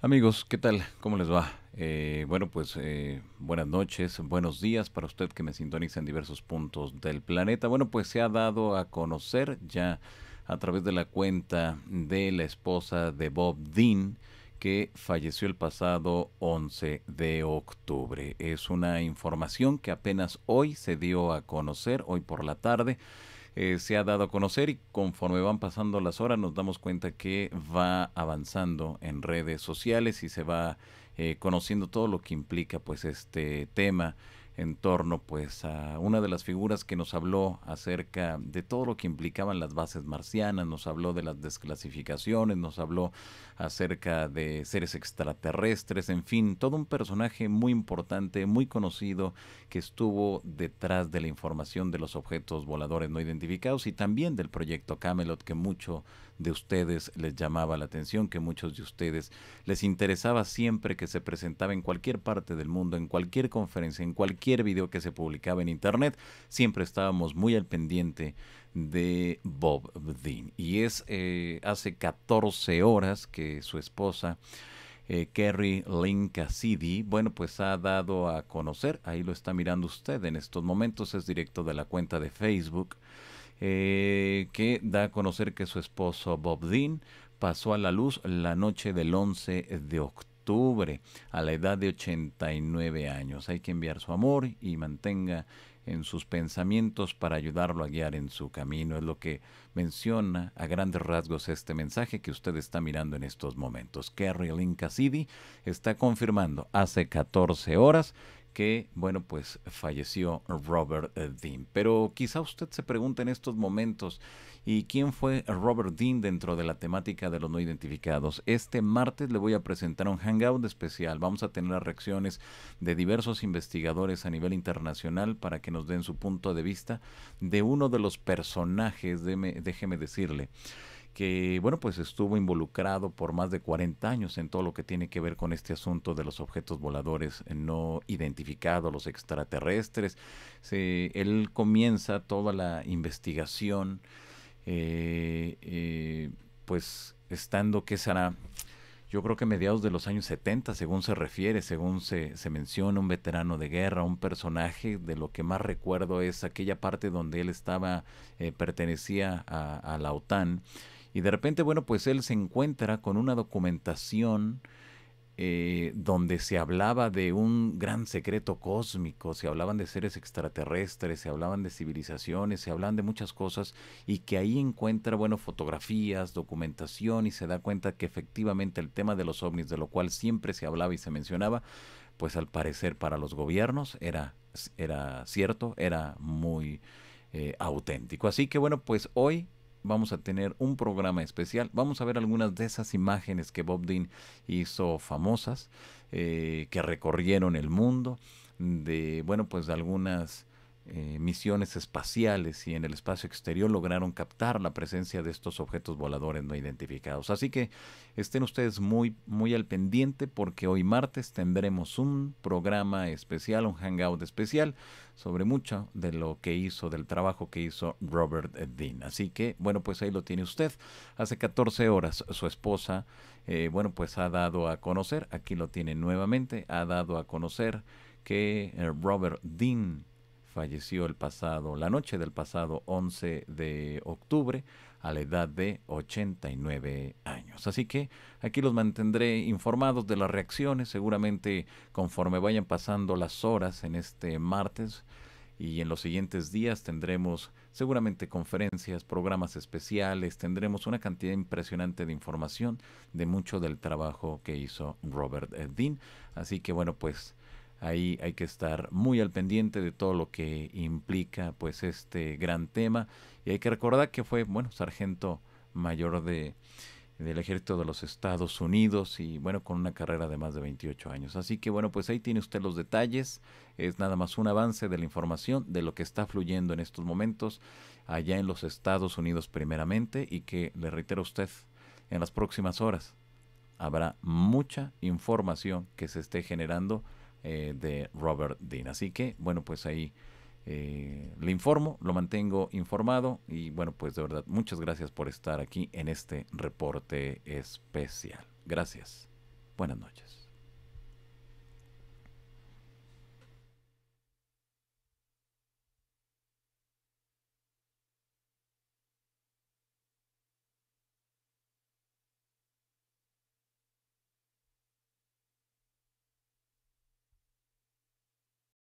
Amigos, ¿qué tal? ¿Cómo les va? Eh, bueno, pues eh, buenas noches, buenos días para usted que me sintoniza en diversos puntos del planeta. Bueno, pues se ha dado a conocer ya a través de la cuenta de la esposa de Bob Dean que falleció el pasado 11 de octubre. Es una información que apenas hoy se dio a conocer, hoy por la tarde. Eh, se ha dado a conocer y conforme van pasando las horas nos damos cuenta que va avanzando en redes sociales y se va eh, conociendo todo lo que implica pues este tema en torno pues a una de las figuras que nos habló acerca de todo lo que implicaban las bases marcianas, nos habló de las desclasificaciones, nos habló acerca de seres extraterrestres, en fin, todo un personaje muy importante, muy conocido que estuvo detrás de la información de los objetos voladores no identificados y también del proyecto Camelot que mucho de ustedes les llamaba la atención, que muchos de ustedes les interesaba siempre que se presentaba en cualquier parte del mundo, en cualquier conferencia, en cualquier video que se publicaba en Internet, siempre estábamos muy al pendiente de Bob Dean. Y es eh, hace 14 horas que su esposa... Carrie eh, Kerry Lynn Cassidy, bueno, pues ha dado a conocer, ahí lo está mirando usted en estos momentos, es directo de la cuenta de Facebook, eh, que da a conocer que su esposo Bob Dean pasó a la luz la noche del 11 de octubre a la edad de 89 años. Hay que enviar su amor y mantenga en sus pensamientos para ayudarlo a guiar en su camino. Es lo que menciona a grandes rasgos este mensaje que usted está mirando en estos momentos. Kerry Lynn Cassidy está confirmando hace 14 horas que, bueno, pues falleció Robert eh, Dean. Pero quizá usted se pregunte en estos momentos, ¿y quién fue Robert Dean dentro de la temática de los no identificados? Este martes le voy a presentar un hangout especial. Vamos a tener las reacciones de diversos investigadores a nivel internacional para que nos den su punto de vista de uno de los personajes, déjeme, déjeme decirle que, bueno, pues estuvo involucrado por más de 40 años en todo lo que tiene que ver con este asunto de los objetos voladores no identificados, los extraterrestres. Se, él comienza toda la investigación, eh, eh, pues estando, ¿qué será? Yo creo que mediados de los años 70, según se refiere, según se, se menciona, un veterano de guerra, un personaje, de lo que más recuerdo es aquella parte donde él estaba, eh, pertenecía a, a la OTAN y de repente, bueno, pues él se encuentra con una documentación eh, donde se hablaba de un gran secreto cósmico, se hablaban de seres extraterrestres, se hablaban de civilizaciones, se hablaban de muchas cosas, y que ahí encuentra, bueno, fotografías, documentación, y se da cuenta que efectivamente el tema de los ovnis, de lo cual siempre se hablaba y se mencionaba, pues al parecer para los gobiernos era, era cierto, era muy eh, auténtico. Así que bueno, pues hoy vamos a tener un programa especial. Vamos a ver algunas de esas imágenes que Bob Dean hizo famosas, eh, que recorrieron el mundo, de, bueno, pues de algunas eh, misiones espaciales y en el espacio exterior lograron captar la presencia de estos objetos voladores no identificados. Así que estén ustedes muy, muy al pendiente porque hoy martes tendremos un programa especial, un hangout especial sobre mucho de lo que hizo, del trabajo que hizo Robert Dean. Así que, bueno, pues ahí lo tiene usted. Hace 14 horas su esposa, eh, bueno, pues ha dado a conocer, aquí lo tiene nuevamente, ha dado a conocer que eh, Robert Dean falleció el pasado, la noche del pasado 11 de octubre a la edad de 89 años. Así que aquí los mantendré informados de las reacciones, seguramente conforme vayan pasando las horas en este martes y en los siguientes días tendremos seguramente conferencias, programas especiales, tendremos una cantidad impresionante de información de mucho del trabajo que hizo Robert Dean. Así que bueno, pues Ahí hay que estar muy al pendiente de todo lo que implica pues este gran tema. Y hay que recordar que fue, bueno, sargento mayor de, del ejército de los Estados Unidos y bueno, con una carrera de más de 28 años. Así que bueno, pues ahí tiene usted los detalles. Es nada más un avance de la información de lo que está fluyendo en estos momentos allá en los Estados Unidos primeramente y que le reitero a usted, en las próximas horas habrá mucha información que se esté generando eh, de Robert Dean. Así que, bueno, pues ahí eh, le informo, lo mantengo informado y bueno, pues de verdad, muchas gracias por estar aquí en este reporte especial. Gracias. Buenas noches.